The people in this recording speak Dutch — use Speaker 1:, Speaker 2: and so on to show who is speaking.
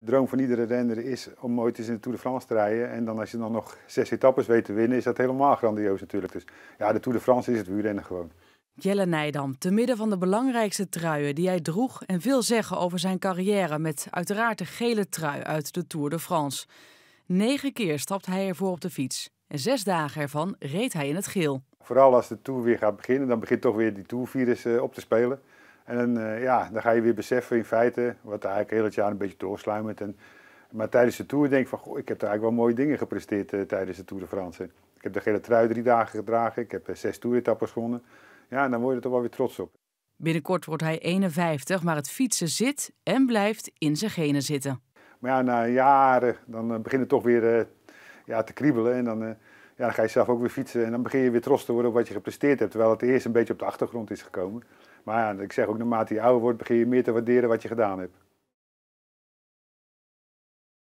Speaker 1: De droom van iedere renner is om ooit eens in de Tour de France te rijden. En dan als je dan nog zes etappes weet te winnen, is dat helemaal grandioos natuurlijk. Dus ja, de Tour de France is het wielrennen gewoon.
Speaker 2: Jelle Nijdam, te midden van de belangrijkste truien die hij droeg en veel zeggen over zijn carrière met uiteraard de gele trui uit de Tour de France. Negen keer stapt hij ervoor op de fiets en zes dagen ervan reed hij in het geel.
Speaker 1: Vooral als de Tour weer gaat beginnen, dan begint toch weer die Tourvirus eh, op te spelen. En dan, eh, ja, dan ga je weer beseffen in feite, wat eigenlijk heel het jaar een beetje doorsluimert. En, maar tijdens de Tour denk ik van, goh, ik heb daar eigenlijk wel mooie dingen gepresteerd eh, tijdens de Tour de France. Ik heb de gele trui drie dagen gedragen, ik heb eh, zes toeretappers gewonnen. Ja, en dan word je er toch wel weer trots op.
Speaker 2: Binnenkort wordt hij 51, maar het fietsen zit en blijft in zijn genen zitten.
Speaker 1: Maar ja, na jaren, dan begint het toch weer ja, te kriebelen. En dan, ja, dan ga je zelf ook weer fietsen en dan begin je weer trots te worden op wat je gepresteerd hebt. Terwijl het eerst een beetje op de achtergrond is gekomen. Maar ja, ik zeg ook, naarmate je ouder wordt, begin je meer te waarderen wat je gedaan hebt.